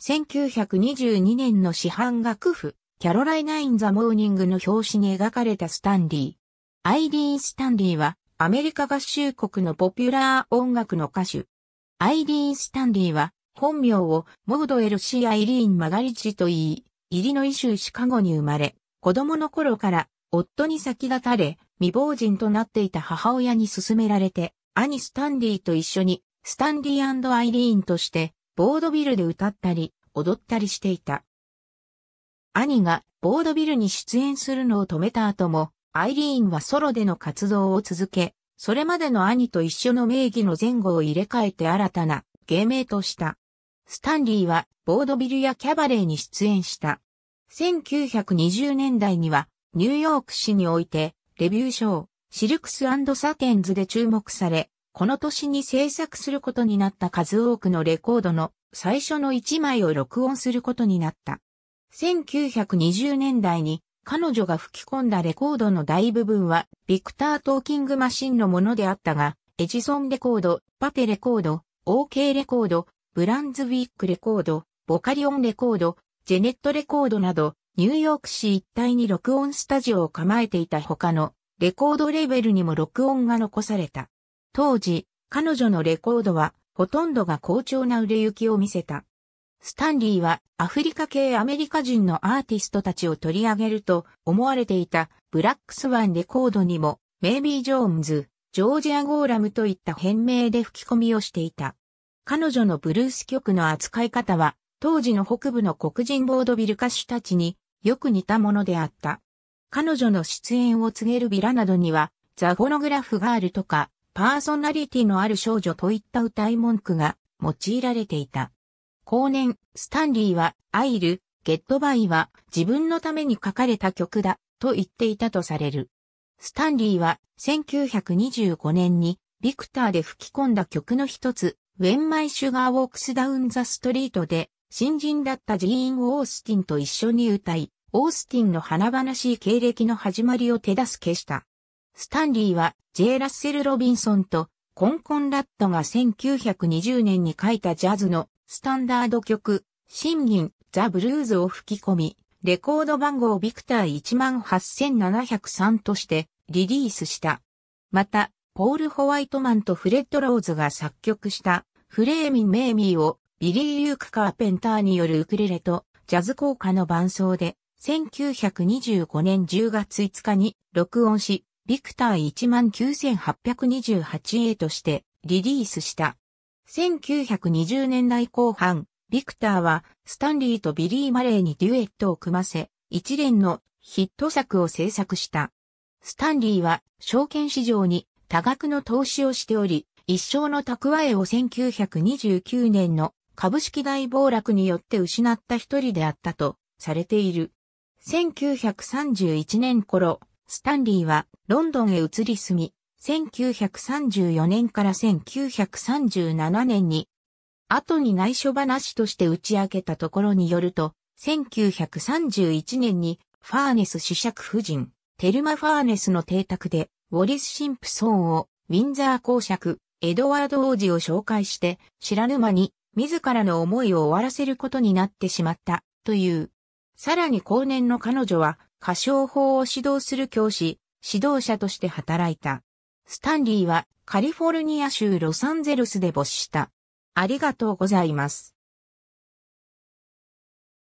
1922年の市販楽譜、キャロライナイン・ザ・モーニングの表紙に描かれたスタンリー。アイリーン・スタンリーは、アメリカ合衆国のポピュラー音楽の歌手。アイリーン・スタンリーは、本名をモード・エルシー・アイリーン・マガリチと言い、イリノイ州シカゴに生まれ、子供の頃から夫に先立たれ、未亡人となっていた母親に勧められて、兄スタンリーと一緒に、スタンリーアイリーンとして、ボードビルで歌ったり、踊ったりしていた。兄がボードビルに出演するのを止めた後も、アイリーンはソロでの活動を続け、それまでの兄と一緒の名義の前後を入れ替えて新たな芸名とした。スタンリーはボードビルやキャバレーに出演した。1920年代にはニューヨーク市においてレビュー賞シルクスサテンズで注目され、この年に制作することになった数多くのレコードの最初の1枚を録音することになった。1920年代に彼女が吹き込んだレコードの大部分はビクター・トーキング・マシンのものであったが、エジソンレコード、パテレコード、OK レコード、ブランズウィックレコード、ボカリオンレコード、ジェネットレコードなど、ニューヨーク市一帯に録音スタジオを構えていた他のレコードレベルにも録音が残された。当時、彼女のレコードは、ほとんどが好調な売れ行きを見せた。スタンリーはアフリカ系アメリカ人のアーティストたちを取り上げると思われていたブラックスワンレコードにもメイビー・ジョーンズ、ジョージア・ゴーラムといった変名で吹き込みをしていた。彼女のブルース曲の扱い方は当時の北部の黒人ボードビル歌手たちによく似たものであった。彼女の出演を告げるビラなどにはザ・フォノグラフガールとかパーソナリティのある少女といった歌い文句が用いられていた。後年、スタンリーは、アイル、ゲットバイは自分のために書かれた曲だと言っていたとされる。スタンリーは1925年にビクターで吹き込んだ曲の一つ、When My Sugar Walks Down the Street で新人だったジーン・オースティンと一緒に歌い、オースティンの華々しい経歴の始まりを手助けした。スタンリーは J. ラッセル・ロビンソンとコンコンラットが1920年に書いたジャズのスタンダード曲、シンギン・ザ・ブルーズを吹き込み、レコード番号ビクター18703としてリリースした。また、ポール・ホワイトマンとフレッド・ローズが作曲したフレーミン・メイミーをビリー・ユーク・カーペンターによるウクレレとジャズ効果の伴奏で1925年10月5日に録音し、ビクター 19828A としてリリースした。1920年代後半、ビクターはスタンリーとビリー・マレーにデュエットを組ませ、一連のヒット作を制作した。スタンリーは証券市場に多額の投資をしており、一生の蓄えを1929年の株式大暴落によって失った一人であったとされている。1931年頃、スタンリーはロンドンへ移り住み、1934年から1937年に、後に内緒話として打ち明けたところによると、1931年にファーネス主爵夫人、テルマ・ファーネスの邸宅で、ウォリス・シンプソンを、ウィンザー公爵、エドワード王子を紹介して、知らぬ間に、自らの思いを終わらせることになってしまった、という。さらに後年の彼女は、歌唱法を指導する教師、指導者として働いた。スタンリーはカリフォルニア州ロサンゼルスで没した。ありがとうございます。